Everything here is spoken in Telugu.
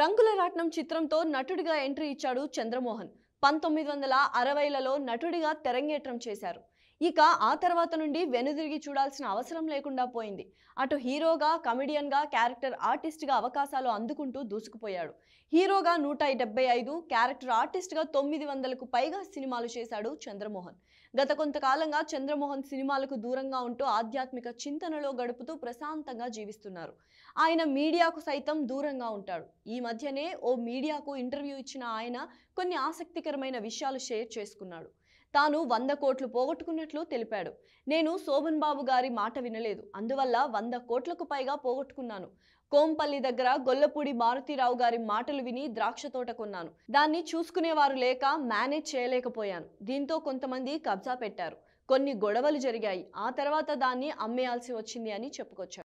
రంగుల రాట్నం చిత్రంతో నటుడిగా ఎంట్రీ ఇచ్చాడు చంద్రమోహన్ పంతొమ్మిది వందల అరవైలలో నటుడిగా తెరంగేట్రం చేశారు ఇక ఆ తర్వాత నుండి వెనుదిరిగి చూడాల్సిన అవసరం లేకుండా పోయింది అటు హీరోగా గా క్యారెక్టర్ ఆర్టిస్ట్గా అవకాశాలు అందుకుంటూ దూసుకుపోయాడు హీరోగా నూట డెబ్బై ఐదు క్యారెక్టర్ ఆర్టిస్ట్గా తొమ్మిది వందలకు పైగా సినిమాలు చేశాడు చంద్రమోహన్ గత కొంతకాలంగా చంద్రమోహన్ సినిమాలకు దూరంగా ఉంటూ ఆధ్యాత్మిక చింతనలో గడుపుతూ ప్రశాంతంగా జీవిస్తున్నారు ఆయన మీడియాకు సైతం దూరంగా ఉంటాడు ఈ మధ్యనే ఓ మీడియాకు ఇంటర్వ్యూ ఇచ్చిన ఆయన కొన్ని ఆసక్తికర ఆసక్తికరమైన విషయాలు షేర్ చేసుకున్నాడు తాను వంద కోట్లు పోగొట్టుకున్నట్లు తెలిపాడు నేను శోభన్ బాబు గారి మాట వినలేదు అందువల్ల వంద కోట్లకు పైగా పోగొట్టుకున్నాను కోంపల్లి దగ్గర గొల్లపూడి మారుతీరావు గారి మాటలు విని ద్రాక్ష తోట కొన్నాను దాన్ని చూసుకునేవారు లేక మేనేజ్ చేయలేకపోయాను దీంతో కొంతమంది కబ్జా పెట్టారు కొన్ని గొడవలు జరిగాయి ఆ తర్వాత దాన్ని అమ్మేయాల్సి వచ్చింది అని చెప్పుకొచ్చాడు